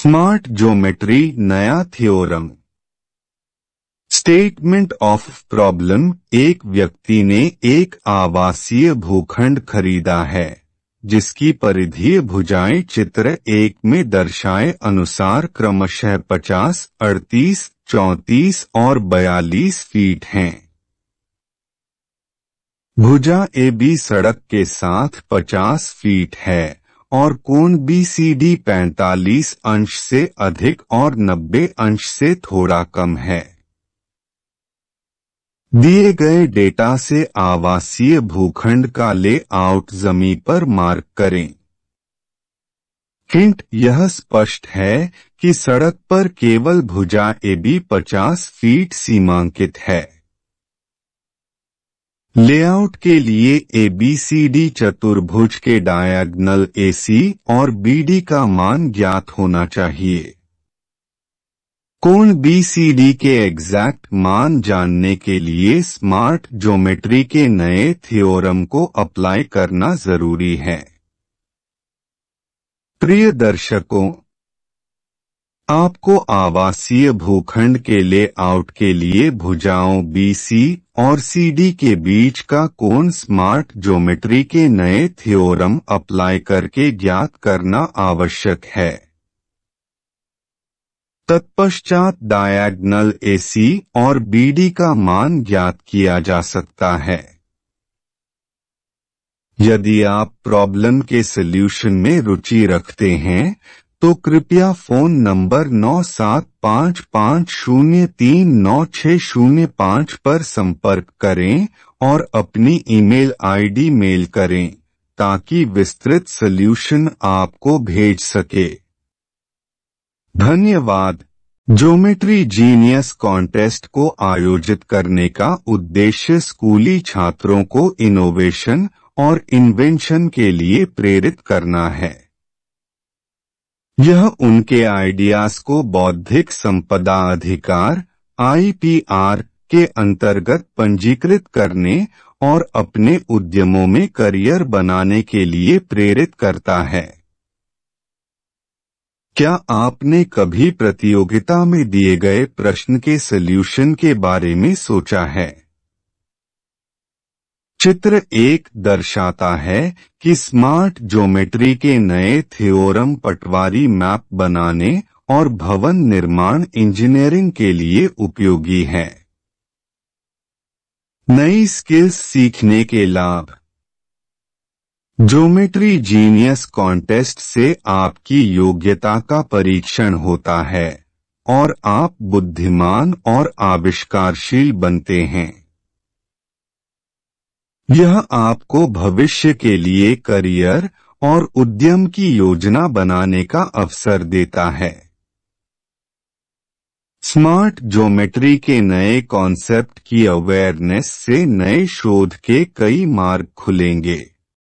smart geometry नया theorem statement of problem एक व्यक्ति ने एक आवासीय भूखंड खरीदा है जिसकी परिधीय भुजाएं चित्र एक में दर्शाए अनुसार क्रमशः 50, 38, 34 और 42 फीट हैं भुजा ए बी सड़क के साथ 50 फीट है और कोण बी सी डी पैतालीस अंश से अधिक और नब्बे अंश से थोड़ा कम है दिए गए डेटा से आवासीय भूखंड का लेआउट जमी पर मार्क करें हिंट यह स्पष्ट है कि सड़क पर केवल भुजा एबी 50 फीट सीमांकित है लेआउट के लिए ए बी सी डी चतुर्भुज के डायगनल ए सी और बी डी का मान ज्ञात होना चाहिए कोण बी सी डी के एग्जैक्ट मान जानने के लिए स्मार्ट ज्योमेट्री के नए थ्योरम को अप्लाई करना जरूरी है प्रिय दर्शकों आपको आवासीय भूखंड के लेआउट के लिए भुजाओं सी और डी के बीच का कोण स्मार्ट ज्योमेट्री के नए थ्योरम अप्लाई करके ज्ञात करना आवश्यक है तत्पश्चात डायगनल सी और डी का मान ज्ञात किया जा सकता है यदि आप प्रॉब्लम के सोल्यूशन में रुचि रखते हैं तो कृपया फोन नंबर नौ सात पाँच पाँच शून्य तीन नौ छः शून्य पाँच पर संपर्क करें और अपनी ईमेल आईडी मेल करें ताकि विस्तृत सल्यूशन आपको भेज सके धन्यवाद ज्योमेट्री जीनियस कॉन्टेस्ट को आयोजित करने का उद्देश्य स्कूली छात्रों को इनोवेशन और इन्वेंशन के लिए प्रेरित करना है यह उनके आइडियाज को बौद्धिक संपदा अधिकार आईपीआर के अंतर्गत पंजीकृत करने और अपने उद्यमों में करियर बनाने के लिए प्रेरित करता है क्या आपने कभी प्रतियोगिता में दिए गए प्रश्न के सल्यूशन के बारे में सोचा है चित्र एक दर्शाता है कि स्मार्ट ज्योमेट्री के नए थ्योरम पटवारी मैप बनाने और भवन निर्माण इंजीनियरिंग के लिए उपयोगी है नई स्किल्स सीखने के लाभ ज्योमेट्री जीनियस कॉन्टेस्ट से आपकी योग्यता का परीक्षण होता है और आप बुद्धिमान और आविष्कारशील बनते हैं यह आपको भविष्य के लिए करियर और उद्यम की योजना बनाने का अवसर देता है स्मार्ट ज्योमेट्री के नए कॉन्सेप्ट की अवेयरनेस से नए शोध के कई मार्ग खुलेंगे